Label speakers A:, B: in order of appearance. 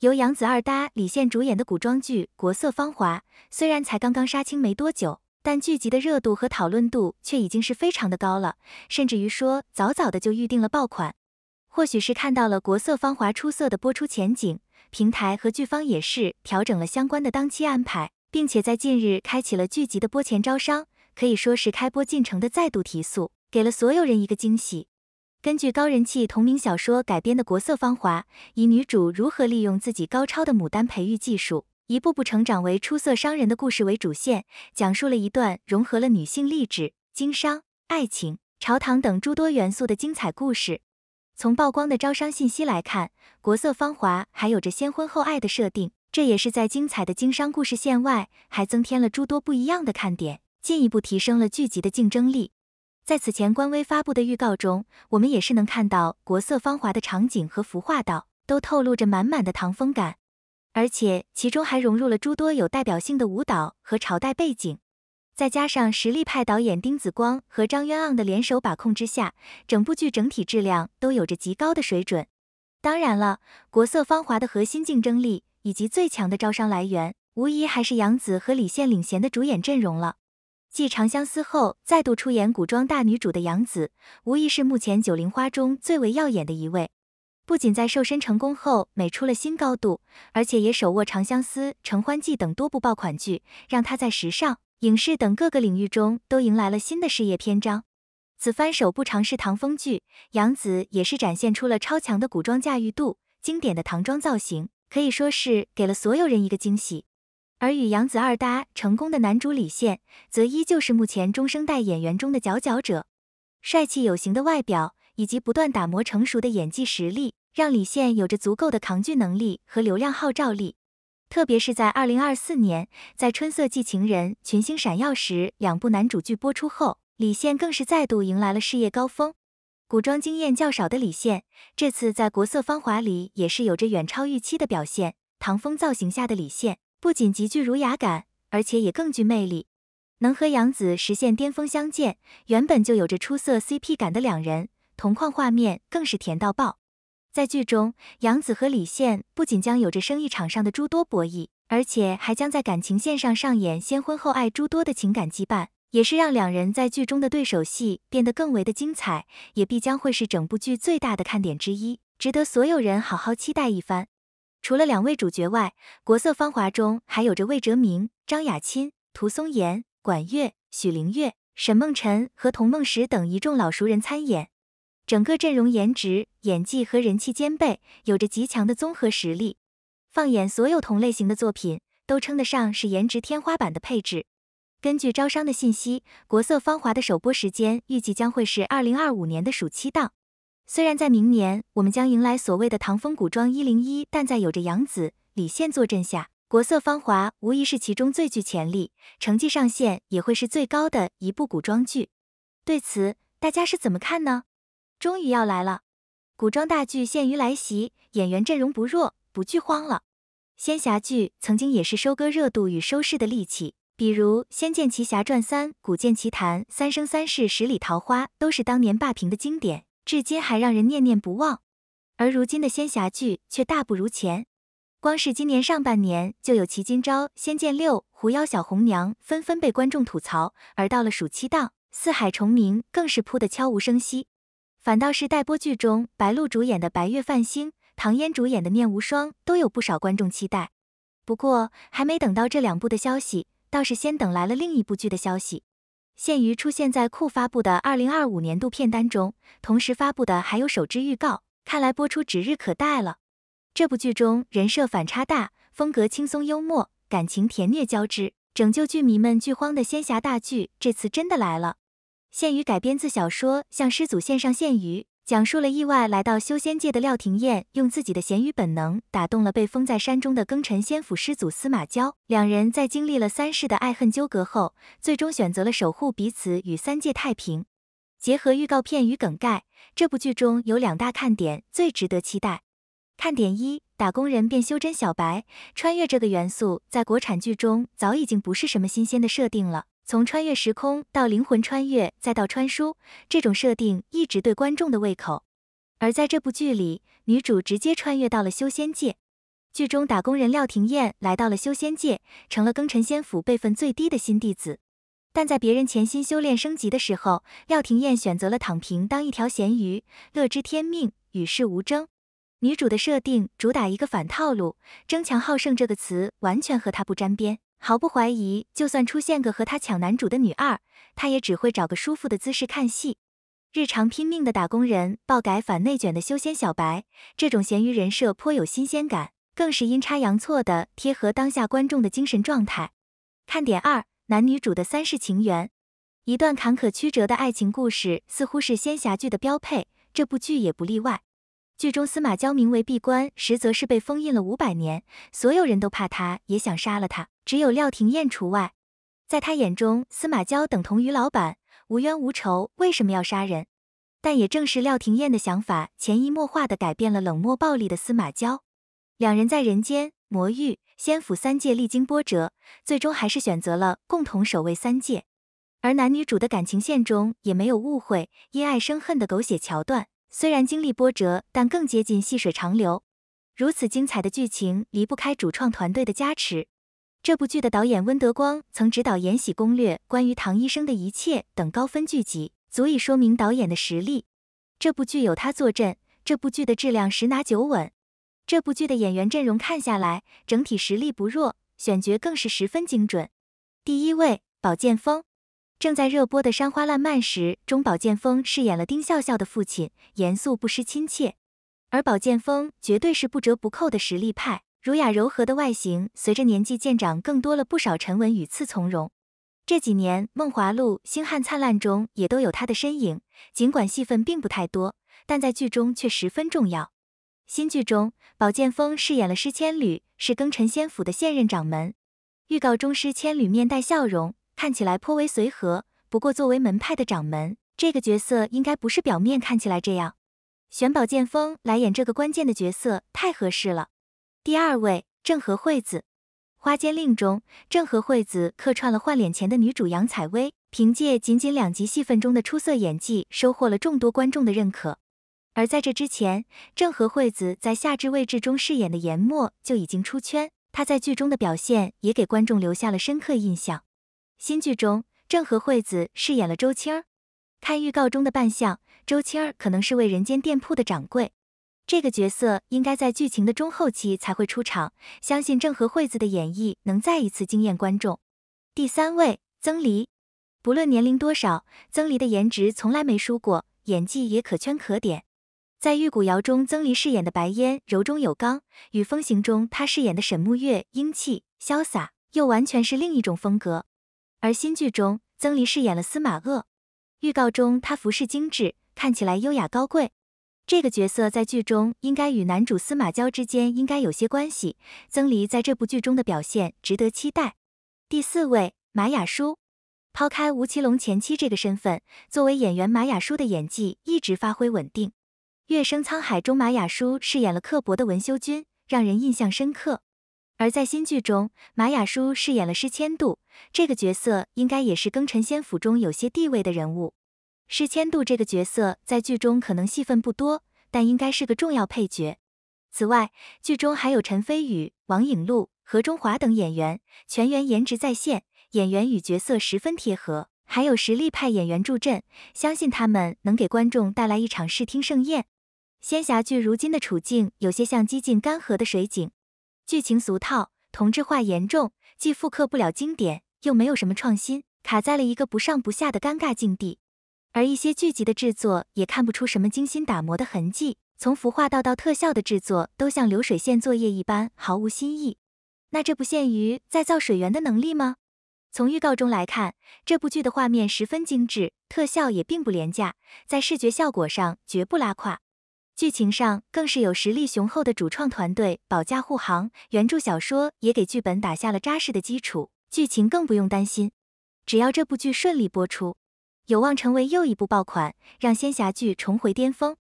A: 由杨紫二搭李现主演的古装剧《国色芳华》，虽然才刚刚杀青没多久，但剧集的热度和讨论度却已经是非常的高了，甚至于说早早的就预定了爆款。或许是看到了《国色芳华》出色的播出前景，平台和剧方也是调整了相关的档期安排，并且在近日开启了剧集的播前招商，可以说是开播进程的再度提速，给了所有人一个惊喜。根据高人气同名小说改编的《国色芳华》，以女主如何利用自己高超的牡丹培育技术，一步步成长为出色商人的故事为主线，讲述了一段融合了女性励志、经商、爱情、朝堂等诸多元素的精彩故事。从曝光的招商信息来看，《国色芳华》还有着先婚后爱的设定，这也是在精彩的经商故事线外，还增添了诸多不一样的看点，进一步提升了剧集的竞争力。在此前官微发布的预告中，我们也是能看到《国色芳华》的场景和服化道都透露着满满的唐风感，而且其中还融入了诸多有代表性的舞蹈和朝代背景，再加上实力派导演丁子光和张渊昂的联手把控之下，整部剧整体质量都有着极高的水准。当然了，《国色芳华》的核心竞争力以及最强的招商来源，无疑还是杨紫和李现领衔的主演阵容了。继《长相思》后，再度出演古装大女主的杨紫，无疑是目前九零花中最为耀眼的一位。不仅在瘦身成功后美出了新高度，而且也手握《长相思》《承欢记》等多部爆款剧，让她在时尚、影视等各个领域中都迎来了新的事业篇章。此番首部尝试唐风剧，杨紫也是展现出了超强的古装驾驭度，经典的唐装造型可以说是给了所有人一个惊喜。而与杨紫二搭成功的男主李现，则依旧是目前中生代演员中的佼佼者。帅气有型的外表，以及不断打磨成熟的演技实力，让李现有着足够的扛剧能力和流量号召力。特别是在二零二四年，在《春色寄情人》《群星闪耀时》两部男主剧播出后，李现更是再度迎来了事业高峰。古装经验较少的李现，这次在《国色芳华》里也是有着远超预期的表现。唐风造型下的李现。不仅极具儒雅感，而且也更具魅力，能和杨紫实现巅峰相见。原本就有着出色 CP 感的两人，同框画面更是甜到爆。在剧中，杨紫和李现不仅将有着生意场上的诸多博弈，而且还将在感情线上上演先婚后爱诸多的情感羁绊，也是让两人在剧中的对手戏变得更为的精彩，也必将会是整部剧最大的看点之一，值得所有人好好期待一番。除了两位主角外，《国色芳华》中还有着魏哲鸣、张雅钦、涂松岩、管乐、许凌月、沈梦辰和童梦石等一众老熟人参演，整个阵容颜值、演技和人气兼备，有着极强的综合实力。放眼所有同类型的作品，都称得上是颜值天花板的配置。根据招商的信息，《国色芳华》的首播时间预计将会是二零二五年的暑期档。虽然在明年我们将迎来所谓的“唐风古装一零一”，但在有着杨紫、李现坐镇下，《国色芳华》无疑是其中最具潜力、成绩上限也会是最高的一部古装剧。对此，大家是怎么看呢？终于要来了，古装大剧现于来袭，演员阵容不弱，不剧荒了。仙侠剧曾经也是收割热度与收视的利器，比如《仙剑奇侠传三》《古剑奇谭》《三生三世》《十里桃花》都是当年霸屏的经典。至今还让人念念不忘，而如今的仙侠剧却大不如前。光是今年上半年，就有《齐今朝》《仙剑六》《狐妖小红娘》纷纷被观众吐槽，而到了暑期档，《四海重明》更是扑得悄无声息。反倒是待播剧中，白鹿主演的《白月梵星》，唐嫣主演的《念无双》，都有不少观众期待。不过还没等到这两部的消息，倒是先等来了另一部剧的消息。羡鱼出现在酷发布的二零二五年度片单中，同时发布的还有首支预告，看来播出指日可待了。这部剧中人设反差大，风格轻松幽默，感情甜虐交织，拯救剧迷们剧荒的仙侠大剧这次真的来了。羡鱼改编自小说《向师祖献上献鱼》。讲述了意外来到修仙界的廖廷艳，用自己的咸鱼本能打动了被封在山中的庚辰仙府师祖司马娇，两人在经历了三世的爱恨纠葛后，最终选择了守护彼此与三界太平。结合预告片与梗概，这部剧中有两大看点最值得期待。看点一：打工人变修真小白穿越这个元素，在国产剧中早已经不是什么新鲜的设定了。从穿越时空到灵魂穿越，再到穿书，这种设定一直对观众的胃口。而在这部剧里，女主直接穿越到了修仙界。剧中打工人廖庭燕来到了修仙界，成了庚辰仙府辈分最低的新弟子。但在别人潜心修炼升级的时候，廖庭燕选择了躺平，当一条咸鱼，乐知天命，与世无争。女主的设定主打一个反套路，争强好胜这个词完全和她不沾边。毫不怀疑，就算出现个和他抢男主的女二，他也只会找个舒服的姿势看戏。日常拼命的打工人，爆改反内卷的修仙小白，这种咸鱼人设颇有新鲜感，更是阴差阳错的贴合当下观众的精神状态。看点二，男女主的三世情缘，一段坎坷曲折的爱情故事，似乎是仙侠剧的标配，这部剧也不例外。剧中司马昭名为闭关，实则是被封印了五百年。所有人都怕他，也想杀了他，只有廖廷艳除外。在他眼中，司马昭等同于老板，无冤无仇，为什么要杀人？但也正是廖廷艳的想法，潜移默化的改变了冷漠暴力的司马昭。两人在人间、魔域、仙府三界历经波折，最终还是选择了共同守卫三界。而男女主的感情线中也没有误会、因爱生恨的狗血桥段。虽然经历波折，但更接近细水长流。如此精彩的剧情离不开主创团队的加持。这部剧的导演温德光曾执导《延禧攻略》《关于唐医生的一切》等高分剧集，足以说明导演的实力。这部剧有他坐镇，这部剧的质量十拿九稳。这部剧的演员阵容看下来，整体实力不弱，选角更是十分精准。第一位，宝剑锋。正在热播的《山花烂漫时》，中宝剑锋饰演了丁笑笑的父亲，严肃不失亲切。而宝剑锋绝对是不折不扣的实力派，儒雅柔和的外形，随着年纪渐长，更多了不少沉稳与次从容。这几年《梦华录》《星汉灿烂》中也都有他的身影，尽管戏份并不太多，但在剧中却十分重要。新剧中，宝剑锋饰演了施千缕，是庚辰仙府的现任掌门。预告中，施千缕面带笑容。看起来颇为随和，不过作为门派的掌门，这个角色应该不是表面看起来这样。玄宝剑锋来演这个关键的角色太合适了。第二位郑和惠子，《花间令》中，郑和惠子客串了换脸前的女主杨采薇，凭借仅仅两集戏份中的出色演技，收获了众多观众的认可。而在这之前，郑和惠子在《夏至未至》中饰演的颜末就已经出圈，她在剧中的表现也给观众留下了深刻印象。新剧中，郑和惠子饰演了周青儿。看预告中的扮相，周青儿可能是位人间店铺的掌柜。这个角色应该在剧情的中后期才会出场，相信郑和惠子的演绎能再一次惊艳观众。第三位，曾黎。不论年龄多少，曾黎的颜值从来没输过，演技也可圈可点。在《玉骨遥》中，曾黎饰演的白烟柔中有刚；与《风行》中她饰演的沈木月英气潇洒，又完全是另一种风格。而新剧中，曾黎饰演了司马鄂。预告中，她服饰精致，看起来优雅高贵。这个角色在剧中应该与男主司马昭之间应该有些关系。曾黎在这部剧中的表现值得期待。第四位，马雅舒。抛开吴奇隆前妻这个身份，作为演员，马雅舒的演技一直发挥稳定。《月升沧海》中，马雅舒饰演了刻薄的文修君，让人印象深刻。而在新剧中，马雅舒饰演了施千度这个角色，应该也是庚辰仙府中有些地位的人物。施千度这个角色在剧中可能戏份不多，但应该是个重要配角。此外，剧中还有陈飞宇、王影璐、何中华等演员，全员颜值在线，演员与角色十分贴合，还有实力派演员助阵，相信他们能给观众带来一场视听盛宴。仙侠剧如今的处境有些像几近干涸的水井。剧情俗套，同质化严重，既复刻不了经典，又没有什么创新，卡在了一个不上不下的尴尬境地。而一些剧集的制作也看不出什么精心打磨的痕迹，从服化道到特效的制作都像流水线作业一般，毫无新意。那这不限于再造水源的能力吗？从预告中来看，这部剧的画面十分精致，特效也并不廉价，在视觉效果上绝不拉胯。剧情上更是有实力雄厚的主创团队保驾护航，原著小说也给剧本打下了扎实的基础，剧情更不用担心。只要这部剧顺利播出，有望成为又一部爆款，让仙侠剧重回巅峰。